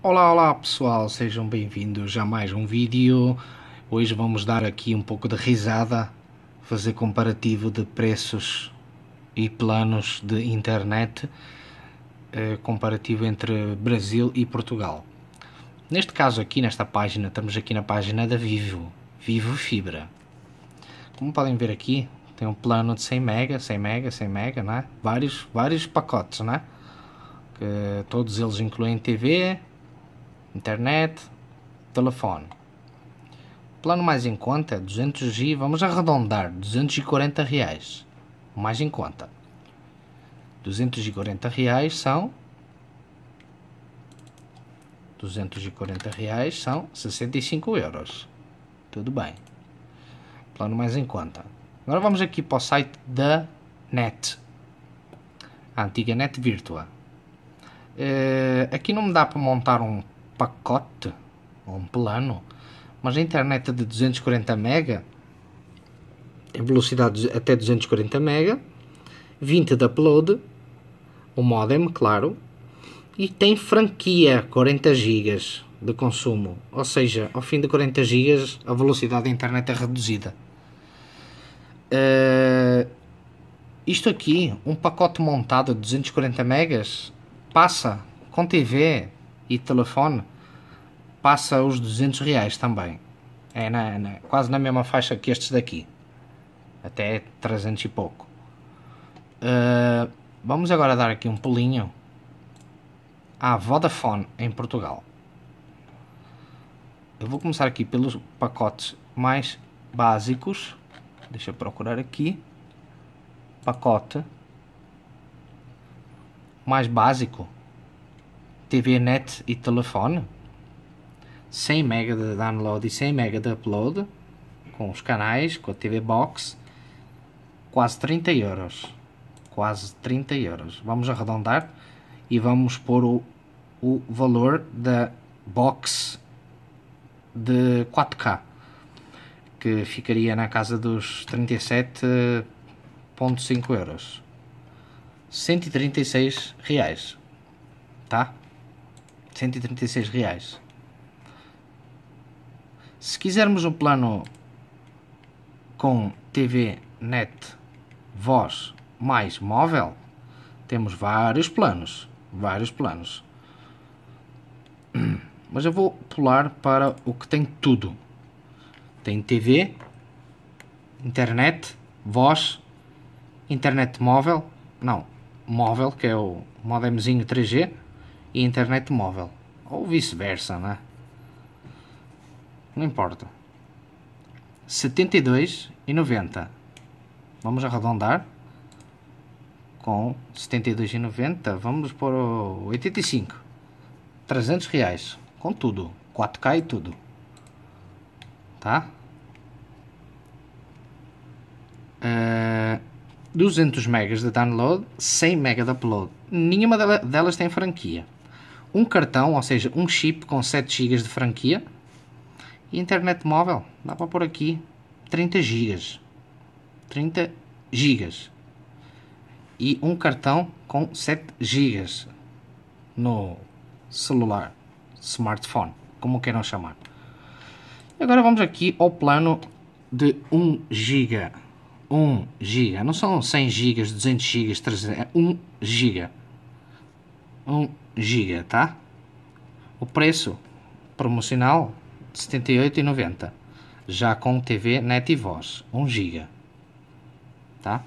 Olá, olá pessoal, sejam bem-vindos a mais um vídeo. Hoje vamos dar aqui um pouco de risada, fazer comparativo de preços e planos de internet, eh, comparativo entre Brasil e Portugal. Neste caso aqui, nesta página, estamos aqui na página da Vivo, Vivo Fibra. Como podem ver aqui, tem um plano de 100 mega, 100 mega, 100 mega, né? vários, vários pacotes, né? Que, todos eles incluem TV, internet, telefone. plano mais em conta é 200 GB, vamos arredondar, 240 reais. mais em conta. 240 reais são 240 reais são 65 euros. Tudo bem. Plano mais em conta. Agora vamos aqui para o site da NET. A antiga NET Virtua. Uh, aqui não me dá para montar um pacote ou um plano, mas a internet é de 240 mega em velocidade até 240 mega, 20 de upload, o modem, claro, e tem franquia 40 GB de consumo, ou seja, ao fim de 40 GB a velocidade da internet é reduzida. Uh, isto aqui, um pacote montado de 240 megas, passa com TV, e telefone passa os 200 reais também. É na, na, quase na mesma faixa que estes daqui. Até 300 e pouco. Uh, vamos agora dar aqui um pulinho à Vodafone em Portugal. Eu vou começar aqui pelos pacotes mais básicos. Deixa eu procurar aqui. Pacote mais básico TV net e telefone, 100 MB de download e 100 MB de upload, com os canais, com a TV Box, quase 30 euros. Quase 30 euros. Vamos arredondar e vamos pôr o, o valor da box de 4K, que ficaria na casa dos 37,5 euros. 136 reais, tá? 136 reais. Se quisermos um plano com TV, net, voz mais móvel, temos vários planos, vários planos. Mas eu vou pular para o que tem tudo. Tem TV, internet, voz, internet móvel, não, móvel, que é o modemzinho 3G, e internet móvel. Ou vice-versa, né? Não importa. 72 e 90. Vamos arredondar. Com 72 e 90, vamos por 85. 300 reais. Com tudo. 4K e tudo. Tá? Uh, eh, 200 megas de download, 100 mega de upload. Nenhuma delas tem franquia um cartão, ou seja, um chip com 7 GB de franquia. E internet móvel, dá para pôr aqui 30 GB. 30 GB. E um cartão com 7 GB no celular, smartphone, como queiram chamar. Agora vamos aqui ao plano de 1 GB. 1 GB, não são 100 GB, 200 GB, 300, é 1 GB. 1 GB, tá? O preço promocional R$ 78,90. Já com TV Net e Voz, 1 GB. Tá?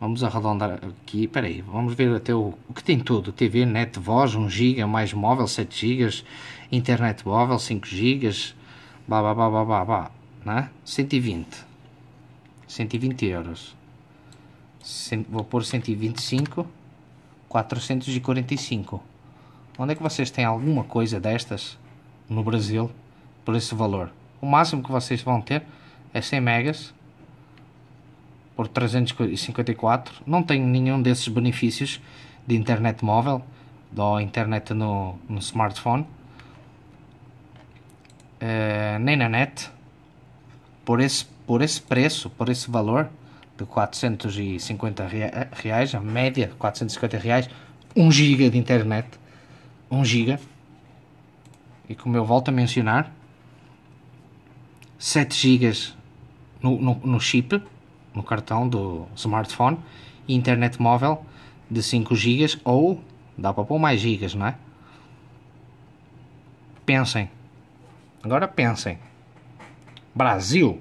Vamos arredondar aqui, espera aí, vamos ver até o, o, que tem tudo. TV, net, voz, 1 GB, mais móvel, 7 GB, internet móvel, 5 GB, blá blá blá blá blá, blá né? 120. 120 euros. Cent, vou pôr 125 445. Onde é que vocês têm alguma coisa destas no Brasil por esse valor? O máximo que vocês vão ter é 100 megas por 354. Não tem nenhum desses benefícios de internet móvel ou internet no, no smartphone, uh, nem na net. Por esse, por esse preço, por esse valor, de 450 reais, a média de 450 reais, 1 giga de internet, 1 giga, e como eu volto a mencionar, 7 gigas no, no, no chip, no cartão do smartphone, e internet móvel de 5 gigas, ou dá para pôr mais gigas, não é? Pensem, agora pensem, Brasil,